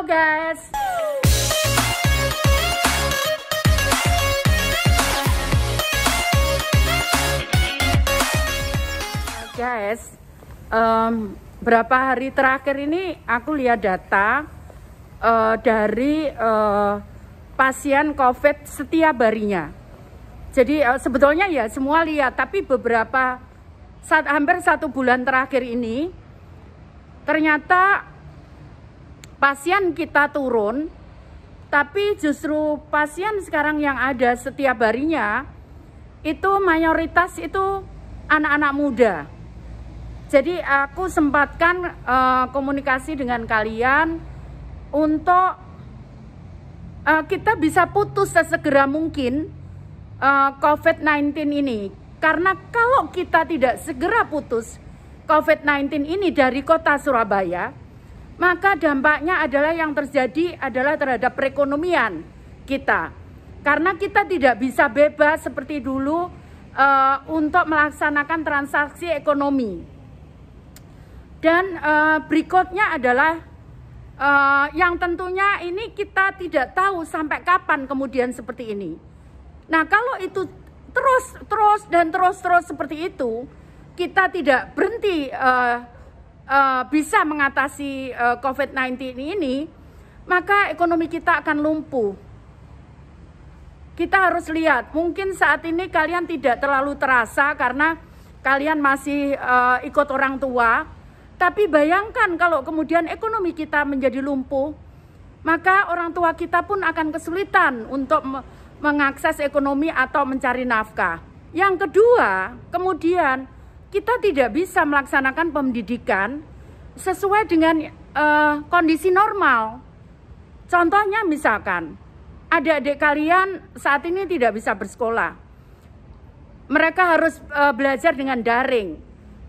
to guys. Guys, um, berapa hari terakhir ini aku lihat data uh, dari uh, pasien COVID setiap harinya. Jadi uh, sebetulnya ya semua lihat, tapi beberapa saat hampir satu bulan terakhir ini ternyata pasien kita turun, tapi justru pasien sekarang yang ada setiap harinya itu mayoritas itu anak-anak muda. Jadi aku sempatkan uh, komunikasi dengan kalian untuk uh, kita bisa putus sesegera mungkin uh, eh, COVID-19 ini. Karena kalau kita tidak segera putus COVID-19 ini dari kota Surabaya, maka dampaknya adalah yang terjadi adalah terhadap perekonomian kita. Karena kita tidak bisa bebas seperti dulu uh, untuk melaksanakan transaksi ekonomi. Dan uh, berikutnya adalah uh, yang tentunya ini kita tidak tahu sampai kapan kemudian seperti ini. Nah kalau itu terus terus dan terus terus seperti itu, kita tidak berhenti uh, uh, bisa mengatasi uh, eh, COVID-19 ini, maka ekonomi kita akan lumpuh. Kita harus lihat, mungkin saat ini kalian tidak terlalu terasa karena kalian masih uh, ikut orang tua, tapi bayangkan kalau kemudian ekonomi kita menjadi lumpuh, maka orang tua kita pun akan kesulitan untuk mengakses ekonomi atau mencari nafkah. Yang kedua, kemudian kita tidak bisa melaksanakan pendidikan sesuai dengan uh, kondisi normal. Contohnya misalkan, adik-adik kalian saat ini tidak bisa bersekolah. Mereka harus uh, belajar dengan daring.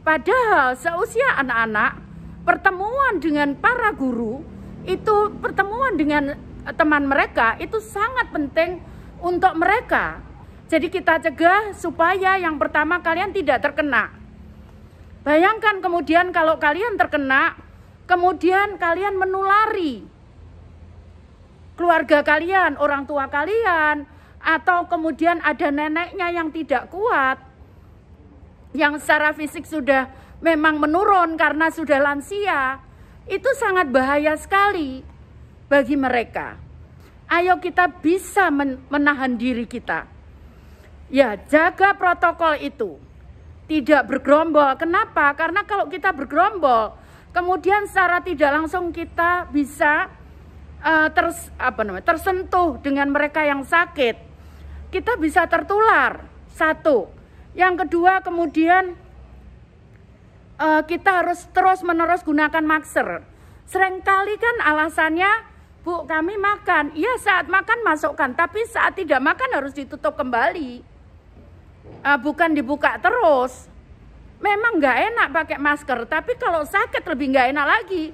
Padahal seusia anak-anak, pertemuan dengan para guru itu pertemuan dengan teman mereka itu sangat penting untuk mereka. Jadi kita cegah supaya yang pertama kalian tidak terkena Bayangkan kemudian kalau kalian terkena, kemudian kalian menulari keluarga kalian, orang tua kalian, atau kemudian ada neneknya yang tidak kuat, yang secara fisik sudah memang menurun karena sudah lansia, itu sangat bahaya sekali bagi mereka. Ayo kita bisa menahan diri kita. Ya, jaga protokol itu tidak bergerombol. Kenapa? Karena kalau kita bergerombol, kemudian secara tidak langsung kita bisa uh, apa namanya? tersentuh dengan mereka yang sakit. Kita bisa tertular. Satu. Yang kedua, kemudian uh, kita harus terus-menerus gunakan masker. Seringkali kan alasannya Bu, kami makan. Iya, saat makan masukkan, tapi saat tidak makan harus ditutup kembali uh, bukan dibuka terus. Memang nggak enak pakai masker, tapi kalau sakit lebih nggak enak lagi.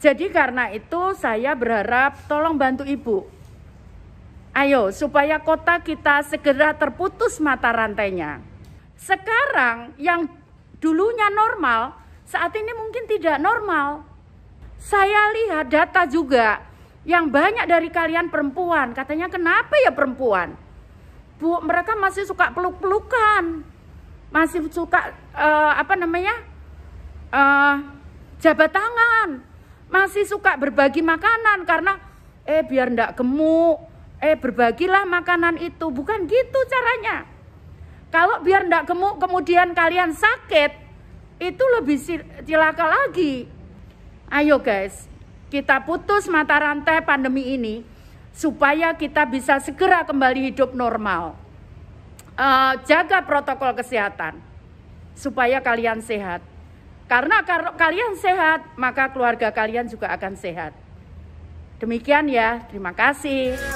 Jadi karena itu saya berharap tolong bantu ibu. Ayo, supaya kota kita segera terputus mata rantainya. Sekarang yang dulunya normal, saat ini mungkin tidak normal. Saya lihat data juga, yang banyak dari kalian perempuan, katanya kenapa ya perempuan? Bu, mereka masih suka peluk-pelukan. Masih suka uh, apa namanya? Uh, jabat tangan. Masih suka berbagi makanan karena eh biar ndak gemuk, eh berbagilah makanan itu. Bukan gitu caranya. Kalau biar ndak gemuk kemudian kalian sakit, itu lebih cilaka lagi. Ayo guys, kita putus mata rantai pandemi ini supaya kita bisa segera kembali hidup normal. Uh, jaga protokol kesehatan supaya kalian sehat. Karena kalau kalian sehat, maka keluarga kalian juga akan sehat. Demikian ya, terima kasih.